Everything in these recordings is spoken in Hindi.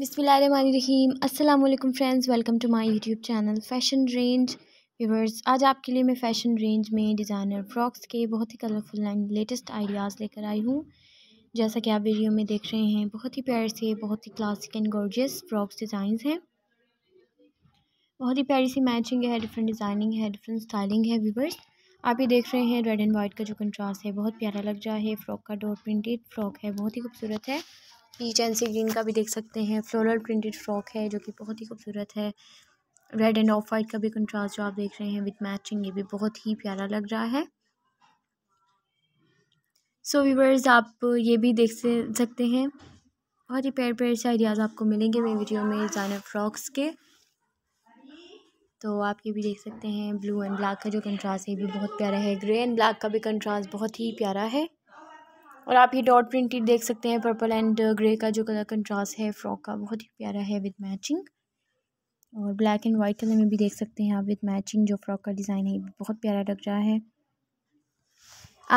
बिसमीम अल्लाम friends welcome to my YouTube channel fashion range viewers आज आपके लिए मैं फ़ैशन रेंज में डिज़ाइनर फ्रॉक्स के बहुत ही कलरफुल एंड लेटेस्ट आइडियाज़ लेकर आई हूँ जैसा कि आप वीडियो में देख रहे हैं बहुत ही प्यारे से बहुत ही classic and gorgeous frocks designs हैं बहुत ही प्यारी सी मैचिंग है डिफरेंट डिज़ाइनिंग है डिफरेंट स्टाइलिंग है व्यूवर्स आप ये देख रहे हैं रेड एंड वाइट का जो कंट्रास्ट है बहुत प्यारा लग रहा है फ्रॉक का डोर प्रिंटेड फ्रॉक है बहुत ही खूबसूरत है कि सी ग्रीन का भी देख सकते हैं फ्लोरल प्रिंटेड फ्रॉक है जो कि बहुत ही खूबसूरत है रेड एंड ऑफ वाइट का भी कंट्रास्ट जो आप देख रहे हैं विथ मैचिंग ये भी बहुत ही प्यारा लग रहा है सो so, वीवर्स आप ये भी देख सकते हैं बहुत ही प्यार प्यार से आइडियाज़ आपको मिलेंगे मेरी वीडियो में डिज़ाइनर फ्रॉक्स के तो आप ये भी देख सकते हैं ब्लू एंड ब्लैक का जो कंट्रास्ट है ये भी बहुत प्यारा है ग्रे एंड ब्लैक का भी कंट्रास्ट बहुत ही प्यारा है और आप ये डॉट प्रिंटेड देख सकते हैं पर्पल एंड ग्रे का जो कलर कंट्रास्ट है फ्रॉक का बहुत ही प्यारा है विद मैचिंग और ब्लैक एंड वाइट कलर में भी देख सकते हैं आप विद मैचिंग जो फ्रॉक का डिज़ाइन है ये बहुत प्यारा लग रहा है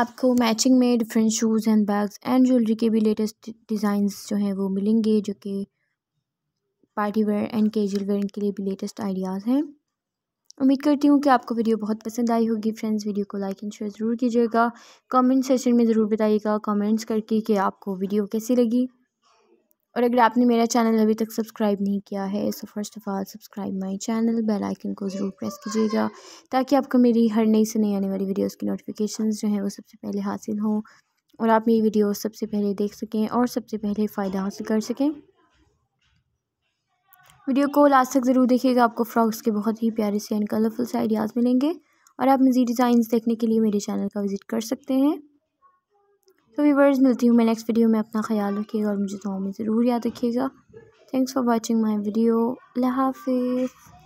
आपको मैचिंग में different shoes and bags and jewellery के भी लेटेस्ट डिज़ाइन जो हैं वो मिलेंगे जो कि party wear and casual wear के लिए भी लेटेस्ट आइडियाज़ हैं उम्मीद करती हूँ कि आपको वीडियो बहुत पसंद आई होगी फ्रेंड्स वीडियो को लाइक एंड शेयर ज़रूर कीजिएगा कमेंट सेशन में ज़रूर बताइएगा कमेंट्स करके कि आपको वीडियो कैसी लगी और अगर आपने मेरा चैनल अभी तक सब्सक्राइब नहीं किया है so first of all subscribe my channel bell icon को ज़रूर प्रेस कीजिएगा ताकि आपको मेरी हर नई से नई आने वाली वीडियोज़ की नोटिफिकेशन जो हैं वो सबसे पहले हासिल हों और आप मेरी वीडियो सबसे पहले देख सकें और सबसे पहले फ़ायदा हासिल कर सकें वीडियो को लास्ट तक ज़रूर देखिएगा आपको फ्रॉक्स के बहुत ही प्यारे से एंड कलरफुल से आइडियाज़ मिलेंगे और आप मज़ीद डिज़ाइन देखने के लिए मेरे चैनल का विज़िट कर सकते हैं तो व्यूवर्स मिलती हूँ मैं नेक्स्ट वीडियो में अपना ख्याल रखिएगा और मुझे दुआ में ज़रूर याद रखिएगा thanks for watching my video अल्लाह हाफिज़